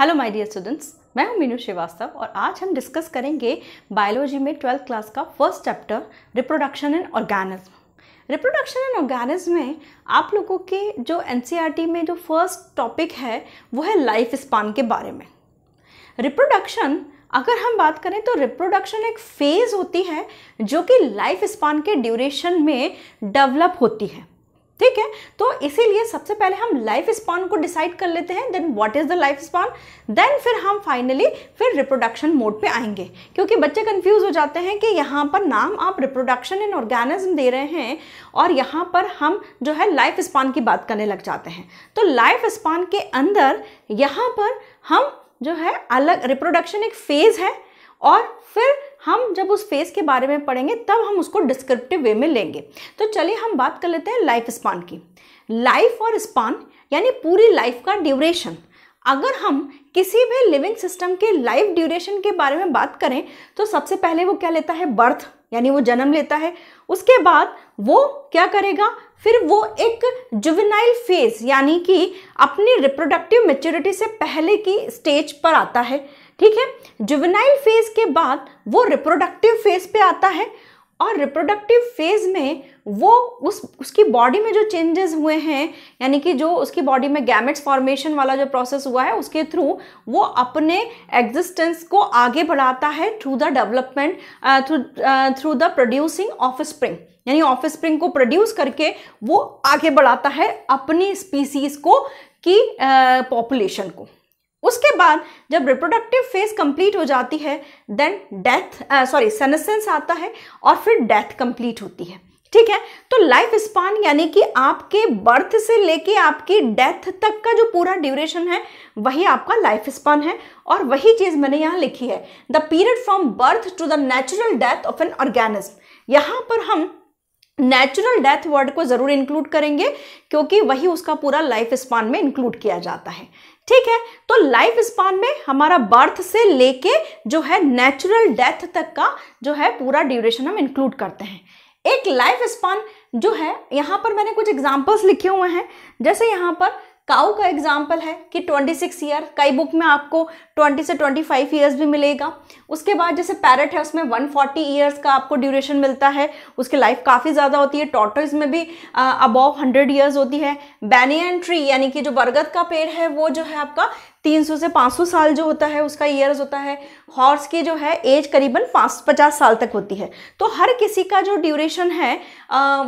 hello my dear students मैं हूं मीनू श्रीवास्तव और आज हम डिस्कस करेंगे बायोलॉजी में ट्वेल्थ क्लास का first chapter reproduction and organism reproduction and organism में आप लोगों के जो एन e में जो फर्स्ट टॉपिक है वो है लाइफ स्पान के बारे में रिप्रोडक्शन अगर हम बात करें तो रिप्रोडक्शन एक फेज़ होती है जो कि लाइफ स्पान के ड्यूरेशन में डेवलप होती है ठीक है तो इसीलिए सबसे पहले हम लाइफ स्पॉन को डिसाइड कर लेते हैं then what is the life span then फिर हम फाइनली फिर रिप्रोडक्शन मोड पे आएंगे क्योंकि बच्चे कंफ्यूज हो जाते हैं कि यहाँ पर नाम आप रिप्रोडक्शन इन ऑर्गेनिज्म दे रहे हैं और यहाँ पर हम जो है लाइफ स्पॉन की बात करने लग जाते हैं तो लाइफ स्पान के अंदर यहाँ पर हम जो है अलग रिप्रोडक्शन एक फेज़ है और फिर जब उस फेज़ के बारे में पढ़ेंगे तब हम उसको डिस्क्रिप्टिव वे में लेंगे तो चलिए हम बात कर लेते हैं लाइफ स्पान की लाइफ और स्पान यानी पूरी लाइफ का ड्यूरेशन अगर हम किसी भी लिविंग सिस्टम के लाइफ ड्यूरेशन के बारे में बात करें तो सबसे पहले वो क्या लेता है बर्थ यानी वो जन्म लेता है उसके बाद वो क्या करेगा फिर वो एक जुवेनाइल फेज यानी कि अपनी रिप्रोडक्टिव मेच्योरिटी से पहले की स्टेज पर आता है ठीक है जुवेनाइल फेज के बाद वो रिप्रोडक्टिव फेज पे आता है और रिप्रोडक्टिव फेज में वो उस उसकी बॉडी में जो चेंजेस हुए हैं यानी कि जो उसकी बॉडी में गैमेट्स फॉर्मेशन वाला जो प्रोसेस हुआ है उसके थ्रू वो अपने एग्जिस्टेंस को आगे बढ़ाता है through the development through through the producing offspring यानी ऑफ स्प्रिंग को प्रोड्यूस करके वो आगे बढ़ाता है अपनी स्पीसीज को की पॉपुलेशन uh, को उसके बाद जब रिप्रोडक्टिव फेज कंप्लीट हो जाती है देन डेथ सॉरी सेनेसेंस आता है और फिर डेथ कंप्लीट होती है ठीक है तो लाइफ स्पान यानी कि आपके बर्थ से लेके आपकी डेथ तक का जो पूरा ड्यूरेशन है वही आपका लाइफ स्पान है और वही चीज़ मैंने यहाँ लिखी है the period from birth to the natural death of an organism यहां पर हम नेचुरल डेथ वर्ड को ज़रूर इंक्लूड करेंगे क्योंकि वही उसका पूरा लाइफ स्पान में इंक्लूड किया जाता है ठीक है तो लाइफ स्पान में हमारा बर्थ से लेके जो है नेचुरल डेथ तक का जो है पूरा ड्यूरेशन हम इंक्लूड करते हैं एक लाइफ स्पान जो है यहाँ पर मैंने कुछ एग्जाम्पल्स लिखे हुए हैं जैसे यहाँ पर काउ का एग्जाम्पल है कि 26 ईयर कई बुक में आपको 20 से 25 फाइव ईयर्स भी मिलेगा उसके बाद जैसे पैरट है उसमें 140 फोर्टी ईयर्स का आपको ड्यूरेशन मिलता है उसकी लाइफ काफ़ी ज़्यादा होती है टॉटोइज में भी अबव हंड्रेड ईयर्स होती है बैनियन ट्री यानी कि जो बरगद का पेड़ है वो जो है आपका 300 से 500 साल जो होता है उसका ईयर्स होता है हॉर्स की जो है एज करीबन पाँच पचास साल तक होती है तो हर किसी का जो ड्यूरेशन है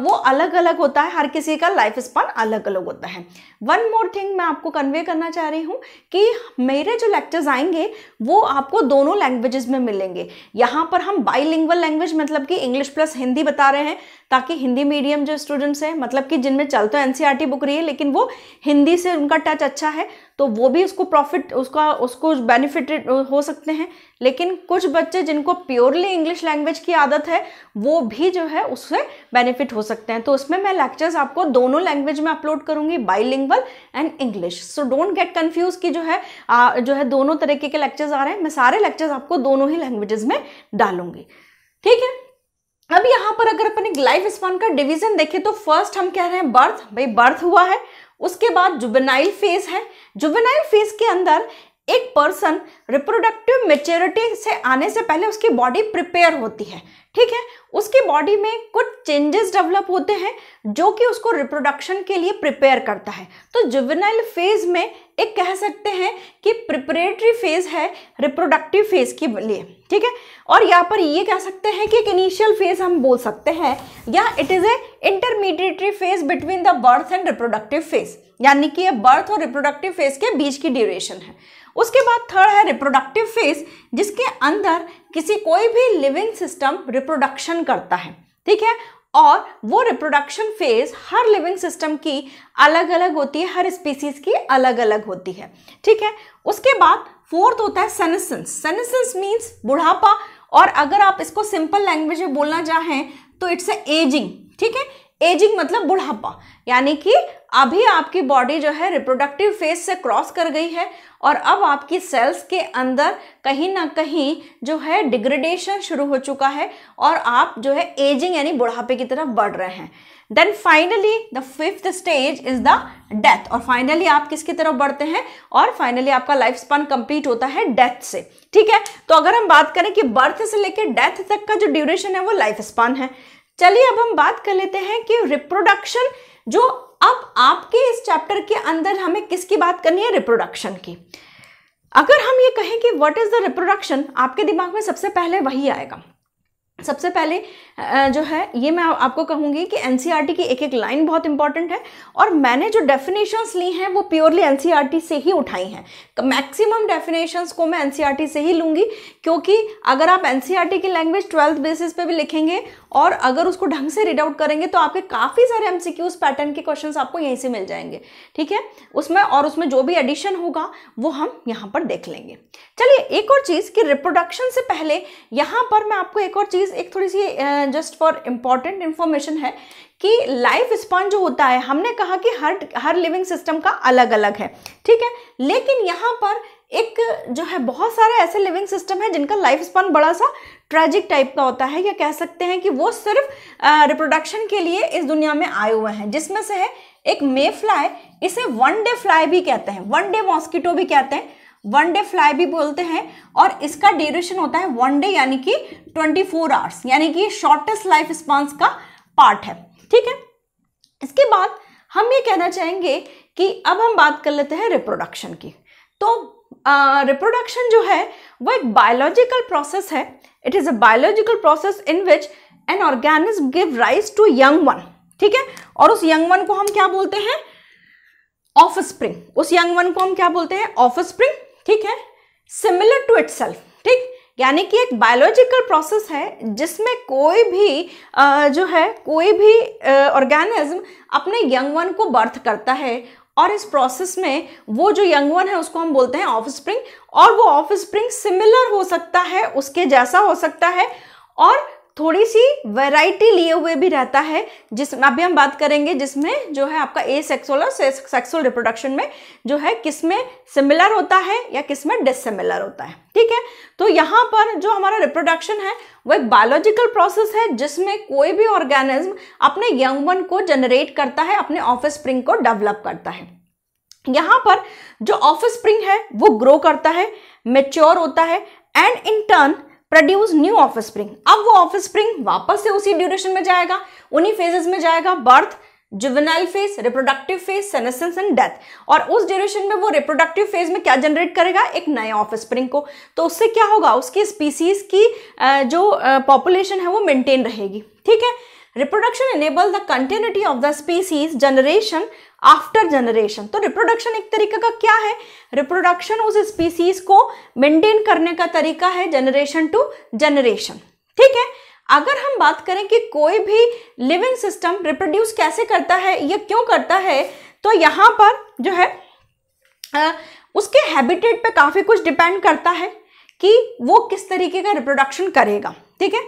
वो अलग अलग होता है हर किसी का लाइफ स्पान अलग अलग होता है वन मोर थिंग मैं आपको कन्वे करना चाह रही हूँ कि मेरे जो लेक्चर्स आएंगे वो आपको दोनों लैंग्वेजेस में मिलेंगे यहाँ पर हम बाईलिंगुअल लैंग्वेज मतलब कि इंग्लिश प्लस हिंदी बता रहे हैं ताकि हिंदी मीडियम जो स्टूडेंट्स हैं मतलब कि जिनमें चल तो एन बुक e रही है लेकिन वो हिंदी से उनका टच अच्छा है तो वो भी उसको प्रॉफिट उसका उसको बेनिफिटेड हो सकते हैं लेकिन कुछ बच्चे जिनको प्योरली इंग्लिश लैंग्वेज की आदत है वो भी जो है उससे बेनिफिट हो सकते हैं तो उसमें मैं लेक्चर्स आपको दोनों लैंग्वेज में अपलोड करूंगी bilingual and English so don't get confuse कि जो है आ, जो है दोनों तरीके के लेक्चर्स आ रहे हैं मैं सारे लेक्चर्स आपको दोनों ही लैंग्वेजेस में डालूंगी ठीक है अब यहाँ पर अगर अपन एक लाइफ स्पॉन का डिवीजन देखें तो फर्स्ट हम कह रहे हैं बर्थ भाई बर्थ हुआ है उसके बाद जुबेनाइल फेज है जुबेनाइल फेज के अंदर एक पर्सन रिप्रोडक्टिव मेच्योरिटी से आने से पहले उसकी बॉडी प्रिपेयर होती है ठीक है उसकी बॉडी में कुछ चेंजेस डेवलप होते हैं जो कि उसको रिप्रोडक्शन के लिए प्रिपेयर करता है तो जुवेनाइल फेज में एक कह सकते हैं कि प्रिपरेटरी फेज है रिप्रोडक्टिव फेज के लिए ठीक है और यहाँ पर ये कह सकते हैं कि एक इनिशियल फेज हम बोल सकते हैं या it is a intermediatory phase between the birth and reproductive phase यानी कि ये बर्थ और रिप्रोडक्टिव फेज के बीच की ड्यूरेशन है उसके बाद थर्ड है रिप्रोडक्टिव फेज जिसके अंदर किसी कोई भी लिविंग सिस्टम रिप्रोडक्शन करता है ठीक है और वो रिप्रोडक्शन फेज हर लिविंग सिस्टम की अलग अलग होती है हर स्पीसीज की अलग अलग होती है ठीक है उसके बाद फोर्थ होता है सेनेसेंस सेनेसेंस मीन्स बुढ़ापा और अगर आप इसको सिंपल लैंग्वेज में बोलना चाहें तो इट्स ए एजिंग ठीक है एजिंग मतलब बुढ़ापा यानी कि अभी आपकी बॉडी जो है रिप्रोडक्टिव फेज से क्रॉस कर गई है और अब आपकी सेल्स के अंदर कहीं ना कहीं जो है डिग्रेडेशन शुरू हो चुका है और आप जो है एजिंग यानी बुढ़ापे की तरफ बढ़ रहे हैं then finally the fifth stage is the death और फाइनली आप किसकी तरफ बढ़ते हैं और फाइनली आपका लाइफ स्पान कंप्लीट होता है डेथ से ठीक है तो अगर हम बात करें कि बर्थ से लेकर डेथ तक का जो ड्यूरेशन है वो लाइफ स्पान है चलिए अब हम बात कर लेते हैं कि रिप्रोडक्शन जो अब आपके इस चैप्टर के अंदर हमें किसकी बात करनी है रिप्रोडक्शन की अगर हम ये कहें कि व्हाट इज़ द रिप्रोडक्शन आपके दिमाग में सबसे पहले वही आएगा सबसे पहले जो है ये मैं आपको कहूंगी कि एन e की एक एक लाइन बहुत इंपॉर्टेंट है और मैंने जो डेफिनेशंस ली हैं वो प्योरली एन e से ही उठाई हैं मैक्सिमम डेफिनेशंस को मैं एन e से ही लूंगी क्योंकि अगर आप एन की लैंग्वेज ट्वेल्थ बेसिस पे भी लिखेंगे और अगर उसको ढंग से रीड आउट करेंगे तो आपके काफ़ी सारे एम सी पैटर्न के क्वेश्चन आपको यहीं से मिल जाएंगे ठीक है उसमें और उसमें जो भी एडिशन होगा वो हम यहाँ पर देख लेंगे चलिए एक और चीज़ कि रिप्रोडक्शन से पहले यहाँ पर मैं आपको एक और चीज़ एक थोड़ी सी जस्ट फॉर इम्पॉर्टेंट इन्फॉर्मेशन है कि लाइफ स्पॉन जो होता है हमने कहा कि हर हर लिविंग सिस्टम का अलग अलग है ठीक है लेकिन यहाँ पर एक जो है बहुत सारे ऐसे लिविंग सिस्टम है जिनका लाइफ स्पॉन बड़ा सा ट्रेजिक टाइप का होता है या कह सकते हैं कि वो सिर्फ रिप्रोडक्शन के लिए इस दुनिया में आए हुए हैं जिसमें से है एक मे फ्लाई इसे वन डे फ्लाई भी कहते हैं वन डे मॉस्किटो भी कहते हैं वन डे फ्लाई भी बोलते हैं और इसका ड्यूरेशन होता है वन डे यानी कि ट्वेंटी फोर आवर्स यानी कि शॉर्टेस्ट लाइफ स्पॉन्स का पार्ट है ठीक है इसके बाद हम ये कहना चाहेंगे कि अब हम बात कर लेते हैं रिप्रोडक्शन की तो रिप्रोडक्शन जो है वो एक बायोलॉजिकल प्रोसेस है it is a biological process in which an organism give rise to young one ठीक है और उस यंग वन को हम क्या बोलते हैं ऑफ स्प्रिंग उस यंग वन को हम क्या बोलते हैं ऑफ स्प्रिंग ठीक है सिमिलर टू इट ठीक यानी कि एक बायोलॉजिकल प्रोसेस है जिसमें कोई भी जो है कोई भी ऑर्गेनिज्म अपने यंग वन को बर्थ करता है और इस प्रोसेस में वो जो यंग वन है उसको हम बोलते हैं ऑफ स्प्रिंग और वो ऑफ स्प्रिंग सिमिलर हो सकता है उसके जैसा हो सकता है और थोड़ी सी वैरायटी लिए हुए भी रहता है जिस अभी हम बात करेंगे जिसमें जो है आपका ए सेक्सुअल और सेक्सुअल रिप्रोडक्शन में जो है किसमें सिमिलर होता है या किसमें डिसिमिलर होता है ठीक है तो यहाँ पर जो हमारा रिप्रोडक्शन है वो एक बायोलॉजिकल प्रोसेस है जिसमें कोई भी ऑर्गेनिज्म अपने यंग वन को जनरेट करता है अपने ऑफिस स्प्रिंग को डेवलप करता है यहाँ पर जो ऑफिस स्प्रिंग है वो ग्रो करता है मेच्योर होता है and in turn produce new offspring अब वो ऑफ स्प्रिंग वापस से उसी ड्यूरेशन में जाएगा उन्हीं फेजेस में जाएगा birth juvenile phase reproductive phase senescence and death और उस ड्यूरेशन में वो रिप्रोडक्टिव फेज में क्या जनरेट करेगा एक नए ऑफ स्प्रिंग को तो उससे क्या होगा उसकी स्पीसीज की जो पॉपुलेशन है वो मेंटेन रहेगी ठीक है reproduction enable the continuity of the species generation after generation तो रिप्रोडक्शन एक तरीके का क्या है रिप्रोडक्शन उस स्पीसीज को मेंटेन करने का तरीका है जनरेशन टू जनरेशन ठीक है अगर हम बात करें कि कोई भी लिविंग सिस्टम रिप्रोड्यूस कैसे करता है या क्यों करता है तो यहाँ पर जो है आ, उसके हैबिटेट पे काफ़ी कुछ डिपेंड करता है कि वो किस तरीके का रिप्रोडक्शन करेगा ठीक है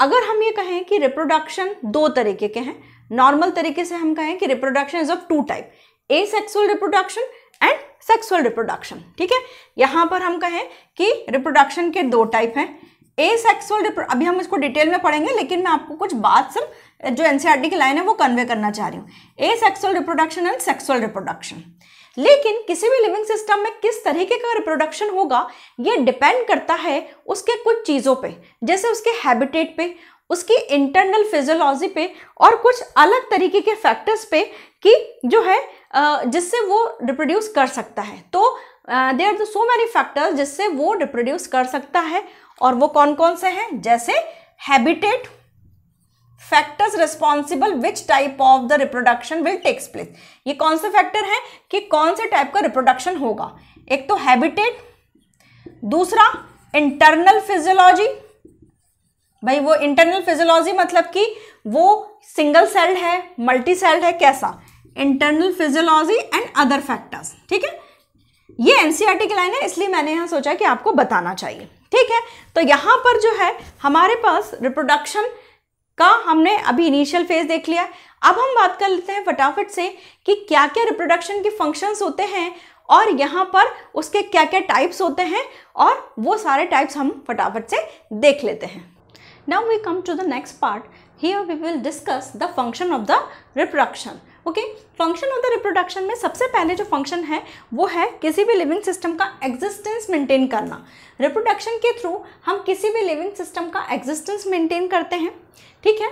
अगर हम ये कहें कि रिप्रोडक्शन दो तरीके के हैं नॉर्मल तरीके से हम कहें कि reproduction is of two type asexual reproduction and sexual reproduction ठीक है यहाँ पर हम कहें कि रिप्रोडक्शन के दो टाइप हैं ए सेक्सुअल अभी हम इसको डिटेल में पढ़ेंगे लेकिन मैं आपको कुछ बात सब जो एनसीआरटी e की लाइन है वो कन्वे करना चाह रही हूँ asexual reproduction and sexual reproduction लेकिन किसी भी लिविंग सिस्टम में किस तरीके का रिप्रोडक्शन होगा ये डिपेंड करता है उसके कुछ चीज़ों पे जैसे उसके हैबिटेट पे उसकी इंटरनल फिजियोलॉजी पे और कुछ अलग तरीके के फैक्टर्स पे कि जो है जिससे वो रिप्रोड्यूस कर सकता है तो they are so many factors जिससे वो रिप्रोड्यूस कर सकता है और वो कौन कौन से हैं जैसे habitat factors responsible which type of the reproduction will takes place ये कौन से फैक्टर हैं कि कौन से टाइप का रिप्रोडक्शन होगा एक तो हैबिटेट दूसरा इंटरनल फिजियोलॉजी भाई वो इंटरनल फिजियोलॉजी मतलब कि वो सिंगल सेल्ड है मल्टी सेल्ड है कैसा internal physiology and other factors ठीक है ये एनसीईआरटी e की लाइन है इसलिए मैंने यहाँ सोचा कि आपको बताना चाहिए ठीक है तो यहाँ पर जो है हमारे पास रिप्रोडक्शन का हमने अभी इनिशियल फेज देख लिया अब हम बात कर लेते हैं फटाफट से कि क्या क्या रिप्रोडक्शन के फंक्शंस होते हैं और यहाँ पर उसके क्या क्या टाइप्स होते हैं और वो सारे टाइप्स हम फटाफट से देख लेते हैं now we come to the next part here we will discuss the function of the reproduction okay function of the reproduction में सबसे पहले जो फंक्शन है वो है किसी भी लिविंग सिस्टम का एग्जिस्टेंस मेंटेन करना रिप्रोडक्शन के थ्रू हम किसी भी लिविंग सिस्टम का एग्जिस्टेंस मेंटेन करते हैं ठीक है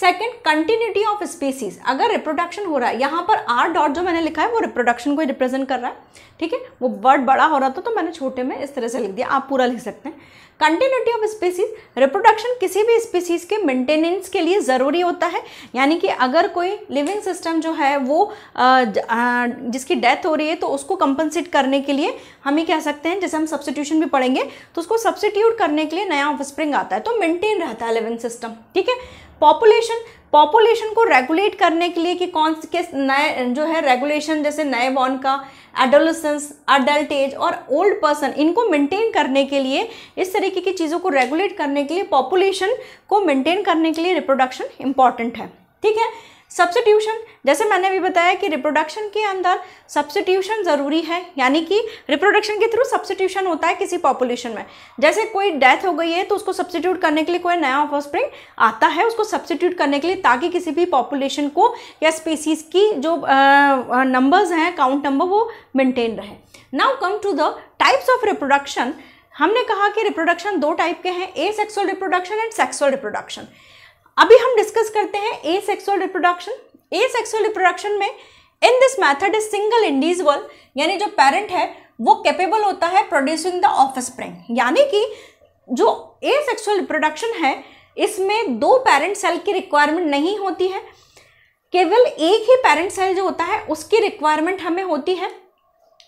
सेकेंड कंटिन्यूटी ऑफ स्पेसीज अगर रिप्रोडक्शन हो रहा है यहाँ पर आर डॉट जो मैंने लिखा है वो रिप्रोडक्शन को रिप्रेजेंट कर रहा है ठीक है वो वर्ड बड़ा हो रहा था तो मैंने छोटे में इस तरह से लिख दिया आप पूरा लिख सकते हैं कंटिन्यूटी ऑफ स्पीसीज रिप्रोडक्शन किसी भी स्पीसीज़ के मेंटेनेंस के लिए ज़रूरी होता है यानी कि अगर कोई लिविंग सिस्टम जो है वो जिसकी डेथ हो रही है तो उसको कंपनसेट करने के लिए हम ये कह सकते हैं जैसे हम सब्सटीट्यूशन भी पढ़ेंगे तो उसको सब्सटीट्यूट करने के लिए नया ऑफ स्प्रिंग आता है तो मेनटेन रहता है लिविंग सिस्टम ठीक है पॉपुलेशन पॉपुलेशन को रेगुलेट करने के लिए कि कौन किस नए जो है रेगुलेशन जैसे नए बॉर्न का एडोलसेंस अडल्ट एज और ओल्ड पर्सन इनको मेंटेन करने के लिए इस तरीके की चीज़ों को रेगुलेट करने के लिए पॉपुलेशन को मेंटेन करने के लिए रिप्रोडक्शन इंपॉर्टेंट है ठीक है सब्सिट्यूशन जैसे मैंने भी बताया कि रिप्रोडक्शन के अंदर सब्सिट्यूशन ज़रूरी है यानी कि रिप्रोडक्शन के थ्रू सब्सिट्यूशन होता है किसी पॉपुलेशन में जैसे कोई डेथ हो गई है तो उसको सब्सिट्यूट करने के लिए कोई नया ऑफस्प्रिंग आता है उसको सब्सिट्यूट करने के लिए ताकि किसी भी पॉपुलेशन को या स्पीसीज की जो नंबर्स हैं काउंट नंबर वो मेनटेन रहे now come to the types of reproduction हमने कहा कि रिप्रोडक्शन दो टाइप के हैं asexual reproduction and sexual reproduction अभी हम डिस्कस करते हैं asexual reproduction asexual reproduction में in this method is single individual यानी जो पेरेंट है वो कैपेबल होता है प्रोड्यूसिंग द ऑफ स्प्रिंग यानी कि जो ए सेक्सुअल रिप्रोडक्शन है इसमें दो पेरेंट सेल की रिक्वायरमेंट नहीं होती है केवल एक ही पेरेंट सेल जो होता है उसकी रिक्वायरमेंट हमें होती है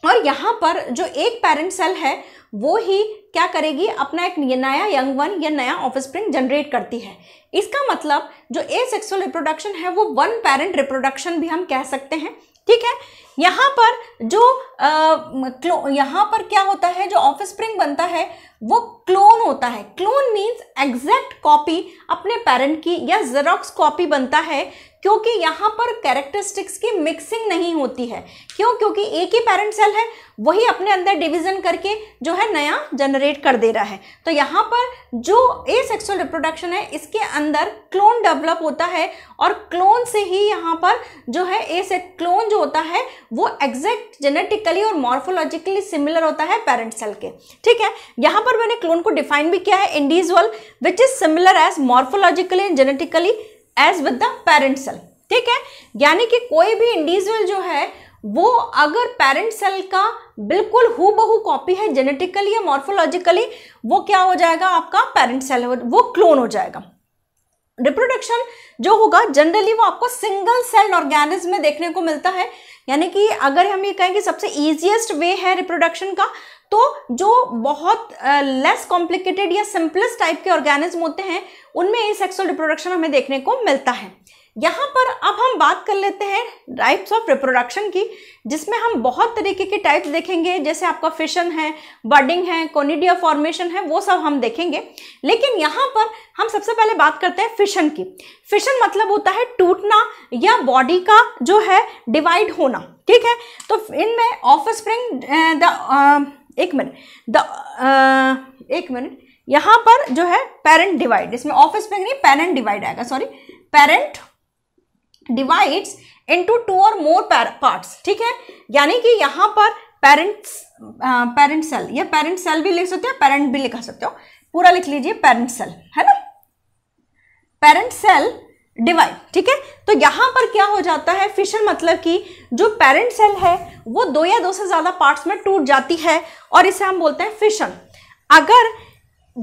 और यहाँ पर जो एक पेरेंट सेल है वो ही क्या करेगी अपना एक नया यंग वन या नया ऑफ स्प्रिंग जनरेट करती है इसका मतलब जो ए सेक्सुअल रिप्रोडक्शन है वो वन पेरेंट रिप्रोडक्शन भी हम कह सकते हैं ठीक है यहाँ पर जो आ, यहाँ पर क्या होता है जो ऑफ स्प्रिंग बनता है वो क्लोन होता है क्लोन मीन्स एग्जैक्ट कॉपी अपने पेरेंट की या जेरोक्स कॉपी बनता है क्योंकि यहाँ पर कैरेक्टरिस्टिक्स की मिक्सिंग नहीं होती है क्यों क्योंकि एक ही पेरेंट सेल है वही अपने अंदर डिवीजन करके जो है नया जनरेट कर दे रहा है तो यहाँ पर जो ए सेक्सुअल रिप्रोडक्शन है इसके अंदर क्लोन डेवलप होता है और क्लोन से ही यहाँ पर जो है ए से क्लोन जो होता है वो एग्जैक्ट जेनेटिकली और मॉर्फोलॉजिकली सिमिलर होता है पेरेंट सेल के ठीक है यहाँ पर मैंने क्लोन को डिफाइन भी किया है individual which is similar as morphologically and genetically as with the parent cell ठीक है यानी कि कोई भी इंडिविजुअल जो है वो अगर पेरेंट सेल का बिल्कुल हु बहू कॉपी है जेनेटिकली या मॉर्फोलॉजिकली वो क्या हो जाएगा आपका पेरेंट सेल वो क्लोन हो जाएगा रिप्रोडक्शन जो होगा जनरली वो आपको सिंगल सेल ऑर्गेनिज्म में देखने को मिलता है यानी कि अगर हम ये कहें कि सबसे ईजिएस्ट वे है रिप्रोडक्शन का तो जो बहुत लेस uh, कॉम्प्लिकेटेड या सिंपलेस्ट टाइप के ऑर्गेनिज्म होते हैं उनमें ये सेक्सुअल रिप्रोडक्शन हमें देखने को मिलता है यहाँ पर अब हम बात कर लेते हैं टाइप्स ऑफ रिप्रोडक्शन की जिसमें हम बहुत तरीके के टाइप्स देखेंगे जैसे आपका फिशन है बर्डिंग है कोनिडिया फॉर्मेशन है वो सब हम देखेंगे लेकिन यहाँ पर हम सबसे पहले बात करते हैं फिशन की फिशन मतलब होता है टूटना या बॉडी का जो है डिवाइड होना ठीक है तो इनमें ऑफ स्प्रिंग द एक मिनट द एक मिनट यहाँ पर जो है पेरेंट डिवाइड इसमें ऑफ स्प्रिंग नहीं पेरेंट डिवाइड आएगा sorry parent divides into two और मोर पार्ट्स ठीक है यानी कि यहाँ पर पेरेंट्स पेरेंट सेल या पेरेंट सेल भी लिख सकते हो पेरेंट भी लिखा सकते हो पूरा लिख लीजिए पेरेंट सेल है ना पेरेंट सेल डिवाइड ठीक है तो यहाँ पर क्या हो जाता है फिशर मतलब कि जो पेरेंट सेल है वो दो या दो से ज़्यादा पार्ट्स में टूट जाती है और इसे हम बोलते हैं फिशन अगर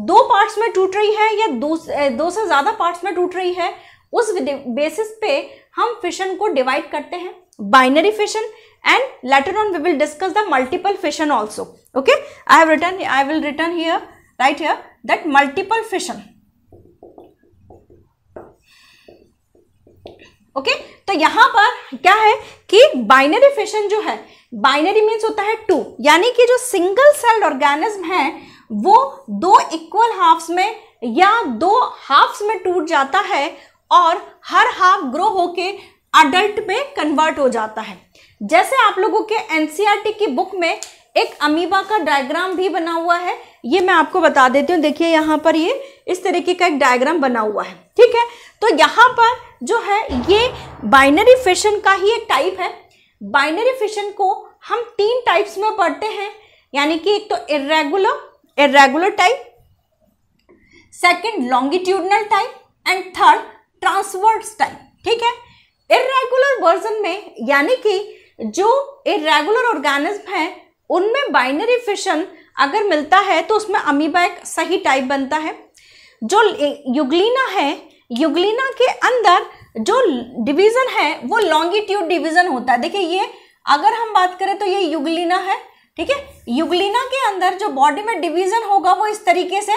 दो पार्ट्स में टूट रही है या दो दो से ज़्यादा पार्ट्स में टूट रही है उस बेसिस पे हम फिशन को डिवाइड करते हैं binary fission and later on we will discuss the multiple fission also okay I return I will return here right here that multiple fission okay तो यहां पर क्या है कि बाइनरी फिशन जो है बाइनरी मीन्स होता है टू यानी कि जो सिंगल सेल्ड ऑर्गेनिज्म है वो दो इक्वल हाफ्स में या दो हाफ्स में टूट जाता है और हर हाफ ग्रो होके अडल्ट में कन्वर्ट हो जाता है जैसे आप लोगों के एनसीईआरटी e की बुक में एक अमीबा का डायग्राम भी बना हुआ है ये मैं आपको बता देती हूँ देखिए यहाँ पर ये इस तरीके का एक डायग्राम बना हुआ है ठीक है तो यहाँ पर जो है ये बाइनरी फिशन का ही एक टाइप है बाइनरी फिशन को हम तीन टाइप्स में पढ़ते हैं यानी कि एक तो irregular irregular type second longitudinal type and third transverse type ठीक है इरेगुलर वर्जन में यानी कि जो इरेगुलर ऑर्गेनिज्म है उनमें बाइनरी फिशन अगर मिलता है तो उसमें अमीबा एक सही टाइप बनता है जो युगलीना है युगलीना के अंदर जो डिवीज़न है वो लॉन्गिट्यूड डिवीज़न होता है देखिए ये अगर हम बात करें तो ये युगलीना है ठीक है युगलीना के अंदर जो बॉडी में डिवीज़न होगा वो इस तरीके से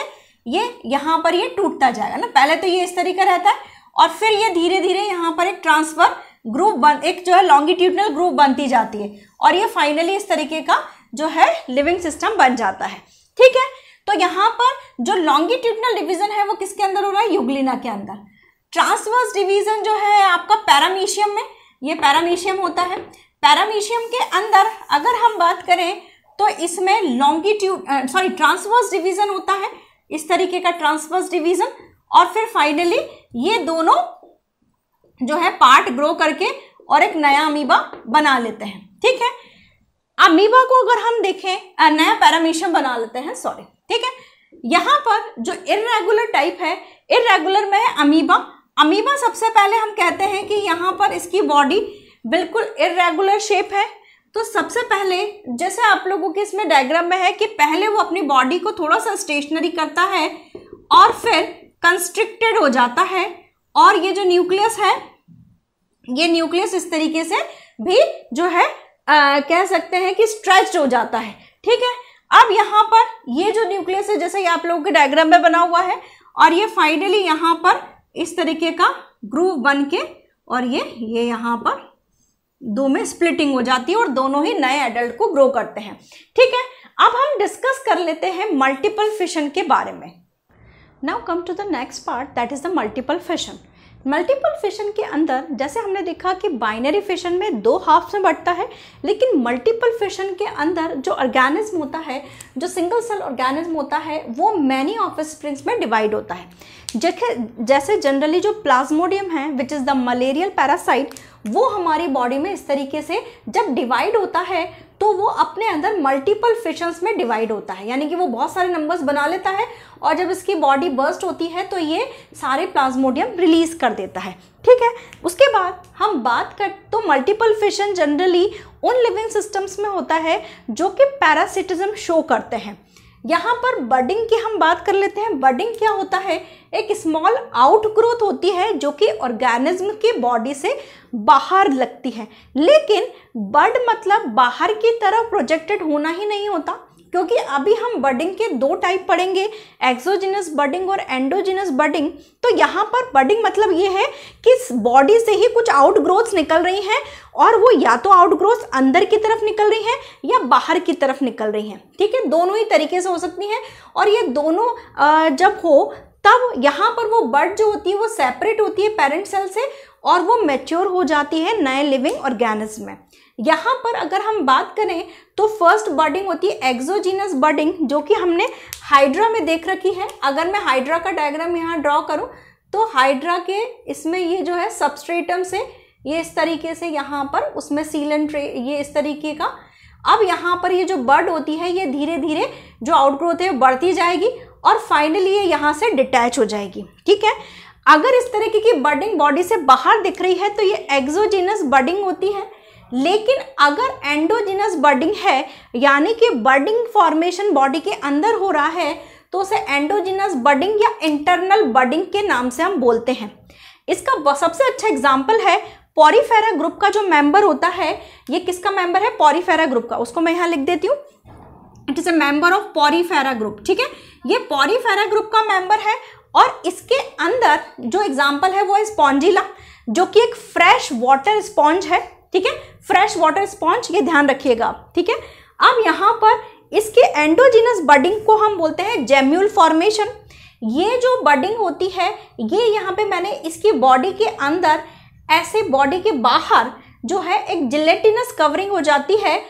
ये यहाँ पर ये टूटता जाएगा ना पहले तो ये इस तरीके रहता है और फिर ये धीरे धीरे यहाँ पर एक ट्रांसफर ग्रुप बन एक जो है लॉन्गिट्यूडनल ग्रुप बनती जाती है और ये फाइनली इस तरीके का जो है लिविंग सिस्टम बन जाता है ठीक है तो यहाँ पर जो लॉन्गिट्यूडनल डिवीजन है वो किसके अंदर हो रहा है युगलिना के अंदर ट्रांसवर्स डिवीजन जो है आपका पैरामीशियम में ये पैरामीशियम होता है पैरामीशियम के अंदर अगर हम बात करें तो इसमें लॉन्गिट्यूड सॉरी ट्रांसवर्स डिवीजन होता है इस तरीके का ट्रांसवर्स डिवीजन और फिर फाइनली ये दोनों जो है पार्ट ग्रो करके और एक नया अमीबा बना लेते हैं ठीक है अमीबा को अगर हम देखें नया पैरामीशियम बना लेते हैं सॉरी ठीक है यहां पर जो इरेगुलर टाइप है इरेगुलर में है अमीबा अमीबा सबसे पहले हम कहते हैं कि यहां पर इसकी बॉडी बिल्कुल इरेगुलर शेप है तो सबसे पहले जैसे आप लोगों के इसमें डायग्राम में है कि पहले वो अपनी बॉडी को थोड़ा सा स्टेशनरी करता है और फिर कंस्ट्रिक्टेड हो जाता है और ये जो न्यूक्लियस है ये न्यूक्लियस इस तरीके से भी जो है आ, कह सकते हैं कि स्ट्रेच हो जाता है ठीक है अब यहाँ पर ये जो न्यूक्लियस है जैसे ये आप लोगों के डायग्राम में बना हुआ है और ये फाइनली यहाँ पर इस तरीके का ग्रूव बन के और ये ये यहाँ पर दो में स्प्लिटिंग हो जाती है और दोनों ही नए एडल्ट को ग्रो करते हैं ठीक है अब हम डिस्कस कर लेते हैं मल्टीपल फिशन के बारे में now come to the next part that is the multiple fission multiple fission के अंदर जैसे हमने देखा कि बाइनरी फिशन में दो हाफ्स में बढ़ता है लेकिन मल्टीपल फिशन के अंदर जो ऑर्गेनिज्म होता है जो सिंगल सेल ऑर्गेनिज्म होता है वो मैनी ऑफ स्प्रिंग्स में डिवाइड होता है जैसे जैसे जनरली जो प्लाज्मोडियम है which is the malarial parasite वो हमारी बॉडी में इस तरीके से जब डिवाइड होता है तो वो अपने अंदर मल्टीपल फिशंस में डिवाइड होता है यानी कि वो बहुत सारे नंबर्स बना लेता है और जब इसकी बॉडी बर्स्ट होती है तो ये सारे प्लाज्मोडियम रिलीज कर देता है ठीक है उसके बाद हम बात कर तो मल्टीपल फिशन जनरली उन लिविंग सिस्टम्स में होता है जो कि पैरासिटिज्म शो करते हैं यहाँ पर बडिंग की हम बात कर लेते हैं बडिंग क्या होता है एक स्मॉल आउटग्रोथ होती है जो कि ऑर्गेनिज्म की बॉडी से बाहर लगती है लेकिन बड मतलब बाहर की तरफ प्रोजेक्टेड होना ही नहीं होता क्योंकि अभी हम बडिंग के दो टाइप पढ़ेंगे एक्सोजिनस बडिंग और एंडोजिनस बडिंग तो यहाँ पर बडिंग मतलब ये है कि बॉडी से ही कुछ आउटग्रोथ्स निकल रही हैं और वो या तो आउटग्रोथ अंदर की तरफ निकल रही हैं या बाहर की तरफ निकल रही हैं ठीक है दोनों ही तरीके से हो सकती हैं और ये दोनों जब हो तब यहाँ पर वो बर्ड जो होती है वो सेपरेट होती है पेरेंट सेल से और वो मेच्योर हो जाती है नए लिविंग ऑर्गेनिज्म में यहाँ पर अगर हम बात करें तो फर्स्ट बर्डिंग होती है एक्सोजीनस बर्डिंग जो कि हमने हाइड्रा में देख रखी है अगर मैं हाइड्रा का डायग्राम यहाँ ड्रॉ करूँ तो हाइड्रा के इसमें ये जो है सबस्ट्रेटम से ये इस तरीके से यहाँ पर उसमें सीलन ट्रे ये इस तरीके का अब यहाँ पर ये जो बर्ड होती है ये धीरे धीरे जो आउटग्रोथ है बढ़ती जाएगी और फाइनली ये यहाँ से डिटैच हो जाएगी ठीक है अगर इस तरीके की बर्डिंग बॉडी से बाहर दिख रही है तो ये एक्जोजीनस बर्डिंग होती है लेकिन अगर एंडोजिनस बर्डिंग है यानी कि बर्डिंग फॉर्मेशन बॉडी के अंदर हो रहा है तो उसे एंडोजिनस बर्डिंग या इंटरनल बर्डिंग के नाम से हम बोलते हैं इसका सबसे अच्छा एग्जाम्पल है पॉरीफेरा ग्रुप का जो मेंबर होता है ये किसका मेंबर है पॉरीफेरा ग्रुप का उसको मैं यहाँ लिख देती हूँ it is a member of porifera group ठीक है ये पॉरीफेरा ग्रुप का मेंबर है और इसके अंदर जो एग्जाम्पल है वो है स्पॉन्जिला जो कि एक फ्रेश वाटर स्पॉन्ज है ठीक है फ्रेश वाटर स्पॉन्च ये ध्यान रखिएगा ठीक है अब यहाँ पर इसके एंडोजिनस बडिंग को हम बोलते हैं जेम्यूल फॉर्मेशन ये जो बडिंग होती है ये यहाँ पे मैंने इसकी बॉडी के अंदर ऐसे बॉडी के बाहर जो है एक जिलेटिनस कवरिंग हो जाती है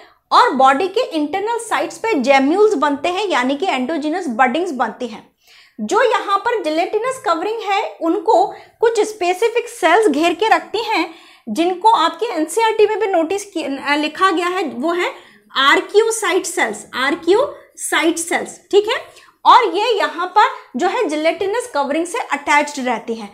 और बॉडी के इंटरनल साइट्स पे जेम्यूल्स बनते हैं यानी कि एंडोजिनस बडिंग्स बनती हैं जो यहाँ पर जिलेटिनस कवरिंग है उनको कुछ स्पेसिफिक सेल्स घेर के रखती हैं जिनको आपके एनसीईआरटी e में भी नोटिस लिखा गया है वो है archaeocyte cells archaeocyte cells ठीक है और ये यहाँ पर जो है जिलेटिनस कवरिंग से अटैच्ड रहती है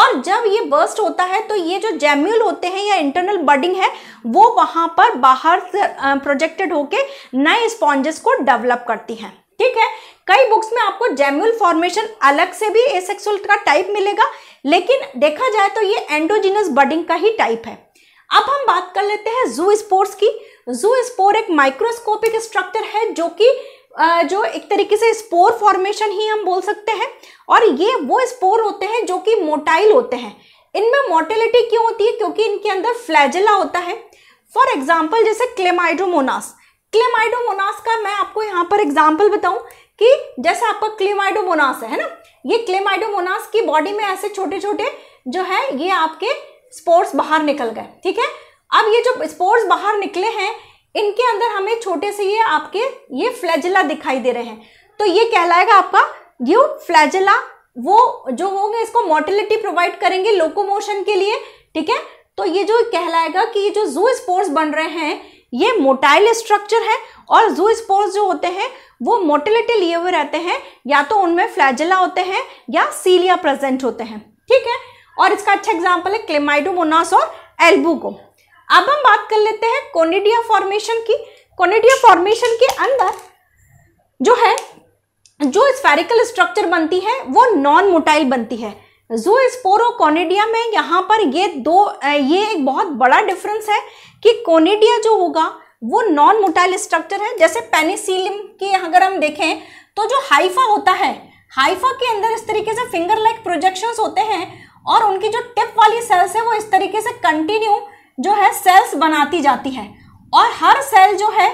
और जब ये बर्स्ट होता है तो ये जो जेम्यूल होते हैं या इंटरनल बडिंग है वो वहाँ पर बाहर प्रोजेक्टेड होके नए स्पॉन्जेस को डेवलप करती है ठीक है कई बुक्स में आपको जेम्यूल फॉर्मेशन अलग से भी ए का टाइप मिलेगा लेकिन देखा जाए तो ये एंडोजिनस बडिंग का ही टाइप है अब हम बात कर लेते हैं जू स्पोर्स की जू स्पोर एक माइक्रोस्कोपिक स्ट्रक्चर है जो कि जो एक तरीके से स्पोर फॉर्मेशन ही हम बोल सकते हैं और ये वो स्पोर होते हैं जो कि मोटाइल होते हैं इनमें मोटिलिटी क्यों होती है क्योंकि इनके अंदर फ्लैजिला होता है फॉर एग्जाम्पल जैसे क्लेमाइडोमोनास क्लेमाइडोमोनास का मैं आपको यहाँ पर एग्जाम्पल बताऊँ कि जैसे आपका क्लेमाइडोमोनास है ना ये क्लेमाइडोमोनास की बॉडी में ऐसे छोटे छोटे जो है ये आपके स्पोर्ट्स बाहर निकल गए ठीक है अब ये जो स्पोर्ट्स बाहर निकले हैं इनके अंदर हमें छोटे से ये आपके ये फ्लैजिला दिखाई दे रहे हैं तो ये कहलाएगा आपका यू फ्लैजिला वो जो होंगे इसको मोटिलिटी प्रोवाइड करेंगे लोकोमोशन के लिए ठीक है तो ये जो कहलाएगा कि ये जो जू स्पोर्ट्स बन रहे हैं ये मोटाइल स्ट्रक्चर है और जू स्पोर्स जो होते हैं वो मोटिलिटी लिए हुए रहते हैं या तो उनमें फ्लैजिला होते हैं या सीलिया प्रेजेंट होते हैं ठीक है और इसका अच्छा एग्जाम्पल है क्लेमाइडोमोनास और को अब हम बात कर लेते हैं कोनिडिया फॉर्मेशन की कोनिडिया फॉर्मेशन के अंदर जो है जो स्पेरिकल स्ट्रक्चर बनती है वो नॉन मोटाइल बनती है जो कॉनिडिया में यहाँ पर ये दो ये एक बहुत बड़ा डिफरेंस है कि कॉनिडिया जो होगा वो नॉन मोटाइल स्ट्रक्चर है जैसे पेनिसिलिम की अगर हम देखें तो जो हाइफा होता है हाइफा के अंदर इस तरीके से फिंगर लाइक प्रोजेक्शंस होते हैं और उनकी जो टिप वाली सेल्स है वो इस तरीके से कंटिन्यू जो है सेल्स बनाती जाती है और हर सेल जो है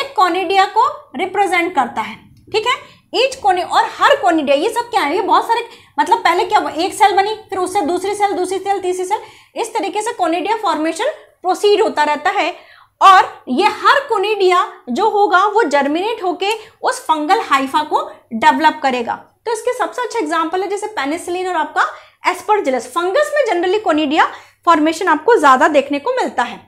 एक कॉनिडिया को रिप्रेजेंट करता है ठीक है ईच कोने और हर कोनिडिया ये सब क्या है ये बहुत सारे मतलब पहले क्या हुआ एक सेल बनी फिर उससे दूसरी सेल दूसरी सेल तीसरी सेल इस तरीके से कोनिडिया फॉर्मेशन प्रोसीड होता रहता है और ये हर कोनिडिया जो होगा वो जर्मिनेट होके उस फंगल हाइफा को डेवलप करेगा तो इसके सबसे अच्छा एग्जाम्पल है जैसे पेनिसिलिन और आपका एस्पर्जिलस फंगस में जनरली कोनिडिया फॉर्मेशन आपको ज्यादा देखने को मिलता है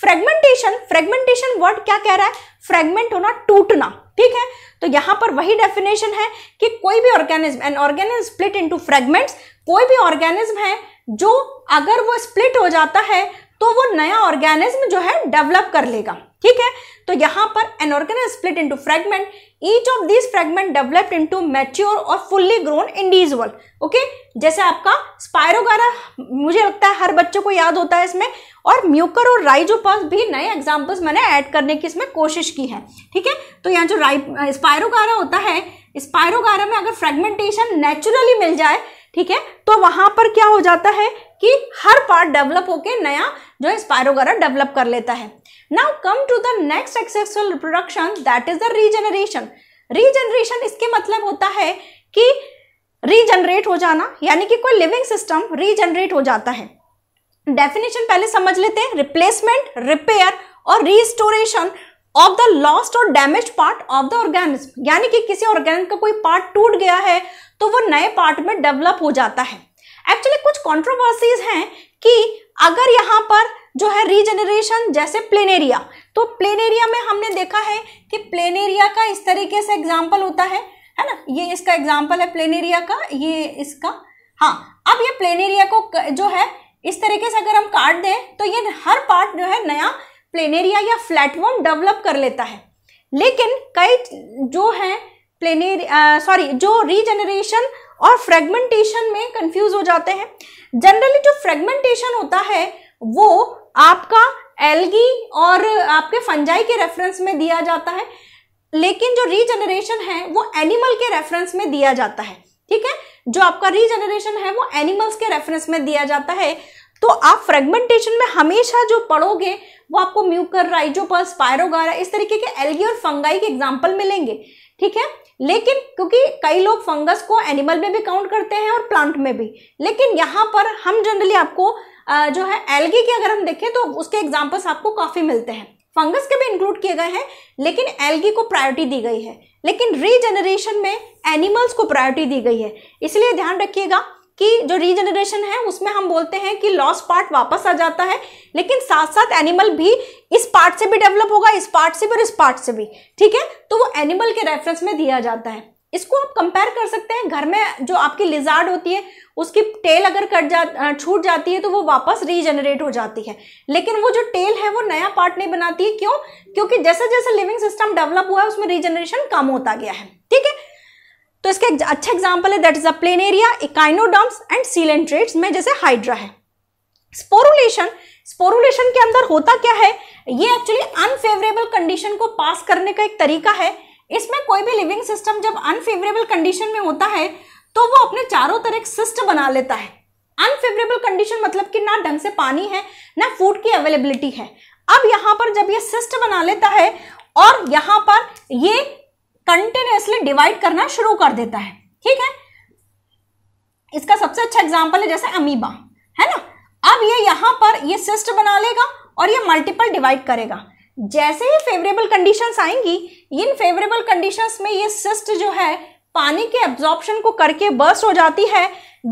फ्रेगमेंटेशन फ्रेगमेंटेशन वर्ड क्या कह रहा है फ्रेगमेंट होना टूटना ठीक है तो यहाँ पर वही डेफिनेशन है कि कोई भी organism an organism split into fragments कोई भी ऑर्गेनिज्म है जो अगर वो स्प्लिट हो जाता है तो वो नया ऑर्गेनिज्म जो है डेवलप कर लेगा ठीक है तो यहाँ पर an split into fragment into of Each fragment developed into developed into और फुल्ली ग्रोन इंडिविजुअल ओके जैसे आपका स्पायरोगारा मुझे लगता है हर बच्चों को याद होता है इसमें और म्यूकर और पास भी नए एग्जाम्पल्स मैंने ऐड करने की इसमें कोशिश की है ठीक है तो यहाँ जो राइ स्पायरोगारा होता है स्पायरोगारा में अगर फ्रेगमेंटेशन नेचुरली मिल जाए ठीक है तो वहां पर क्या हो जाता है कि हर पार्ट डेवलप होके नया जो है डेवलप कर लेता है now come to the next asexual reproduction that is the regeneration regeneration इसके मतलब होता है कि रीजनरेट हो जाना यानी कि कोई लिविंग सिस्टम रीजनरेट हो जाता है डेफिनेशन पहले समझ लेते हैं रिप्लेसमेंट रिपेयर और रिस्टोरेशन ऑफ द लॉस्ट और damage part of the organism यानी कि किसी ऑर्गेनिज्म का कोई पार्ट टूट गया है तो वो नए पार्ट में डेवलप हो जाता है एक्चुअली कुछ कॉन्ट्रोवर्सीज हैं कि अगर यहाँ पर जो है रीजनरेशन जैसे प्लेनेरिया तो प्लेनेरिया में हमने देखा है कि प्लेनेरिया का इस तरीके से एग्जाम्पल होता है है ना ये इसका एग्जाम्पल है प्लेनेरिया का ये इसका हाँ अब ये प्लेनेरिया को जो है इस तरीके से अगर हम काट दें तो ये हर पार्ट जो है नया प्लेनेरिया या फ्लैटफॉर्म डेवलप कर लेता है लेकिन कई जो है प्लेनेरिया सॉरी जो रीजनरेशन और फ्रेगमेंटेशन में कंफ्यूज हो जाते हैं जनरली जो फ्रेगमेंटेशन होता है वो आपका एल्गी और आपके फंजाई के रेफरेंस में दिया जाता है लेकिन जो रीजनरेशन है वो एनिमल के रेफरेंस में दिया जाता है ठीक है जो आपका रीजनरेशन है वो एनिमल्स के रेफरेंस में दिया जाता है तो आप फ्रेगमेंटेशन में हमेशा जो पढ़ोगे वो आपको म्यूकर राइजोपर स्पायरोगारा इस तरीके के एल्गी और फंगाई के एग्जाम्पल मिलेंगे ठीक है लेकिन क्योंकि कई लोग फंगस को एनिमल में भी काउंट करते हैं और प्लांट में भी लेकिन यहाँ पर हम जनरली आपको जो है एल्गी की अगर हम देखें तो उसके एग्जाम्पल्स आपको काफ़ी मिलते हैं फंगस के भी इंक्लूड किए गए हैं लेकिन एल्गी को प्रायोरिटी दी गई है लेकिन रीजनरेशन में एनिमल्स को प्रायोरिटी दी गई है इसलिए ध्यान रखिएगा कि जो रीजनरेशन है उसमें हम बोलते हैं कि लॉस पार्ट वापस आ जाता है लेकिन साथ साथ एनिमल भी इस पार्ट से भी डेवलप होगा इस पार्ट से भी और इस पार्ट से भी ठीक है तो वो एनिमल के रेफरेंस में दिया जाता है इसको आप कंपेयर कर सकते हैं घर में जो आपकी लिजार्ड होती है उसकी टेल अगर कट जा छूट जाती है तो वो वापस रीजनरेट हो जाती है लेकिन वो जो टेल है वो नया पार्ट नहीं बनाती है क्यों क्योंकि जैसे जैसे लिविंग सिस्टम डेवलप हुआ है उसमें रीजनरेशन कम होता गया है ठीक है तो इसके अच्छे एग्जाम्पल है that is a planaria echinoderms and coelenterates में जैसे हाइड्रा है स्पोरुलेशन स्पोरुलेशन के अंदर होता क्या है ये एक्चुअली अनफेवरेबल कंडीशन को पास करने का एक तरीका है इसमें कोई भी लिविंग सिस्टम जब अनफेवरेबल कंडीशन में होता है तो वो अपने चारों तरफ एक सिस्ट बना लेता है अनफेवरेबल कंडीशन मतलब कि ना ढंग से पानी है ना फूड की अवेलेबिलिटी है अब यहाँ पर जब ये सिस्ट बना लेता है और यहाँ पर ये कंटिन्यूसली डिवाइड करना शुरू कर देता है ठीक है इसका सबसे अच्छा एग्जाम्पल है जैसे अमीबा है ना अब ये यहां पर ये सिस्ट बना लेगा और ये मल्टीपल डिवाइड करेगा जैसे ही फेवरेबल कंडीशंस आएंगी इन फेवरेबल कंडीशंस में ये सिस्ट जो है पानी के एब्जॉर्प्शन को करके बर्स्ट हो जाती है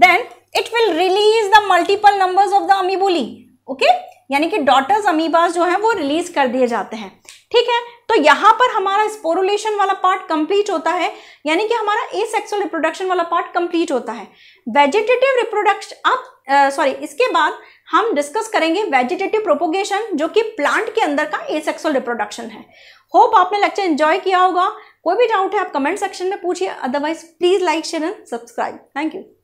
then it will release the multiple numbers of the amoebulae okay यानी कि डॉटर्स अमीबाज जो है वो रिलीज कर दिए जाते हैं ठीक है तो यहां पर हमारा स्पोरुलेशन वाला पार्ट कंप्लीट होता है यानी कि हमारा ए सेक्सुअल रिप्रोडक्शन वाला पार्ट कंप्लीट होता है वेजिटेटिव रिप्रोडक्शन अब सॉरी इसके बाद हम डिस्कस करेंगे वेजिटेटिव प्रोपोगेशन जो कि प्लांट के अंदर का ए सेक्सुअल रिप्रोडक्शन है होप आपने लेक्चर एंजॉय किया होगा कोई भी डाउट है आप कमेंट सेक्शन में पूछिए otherwise please like share and subscribe thank you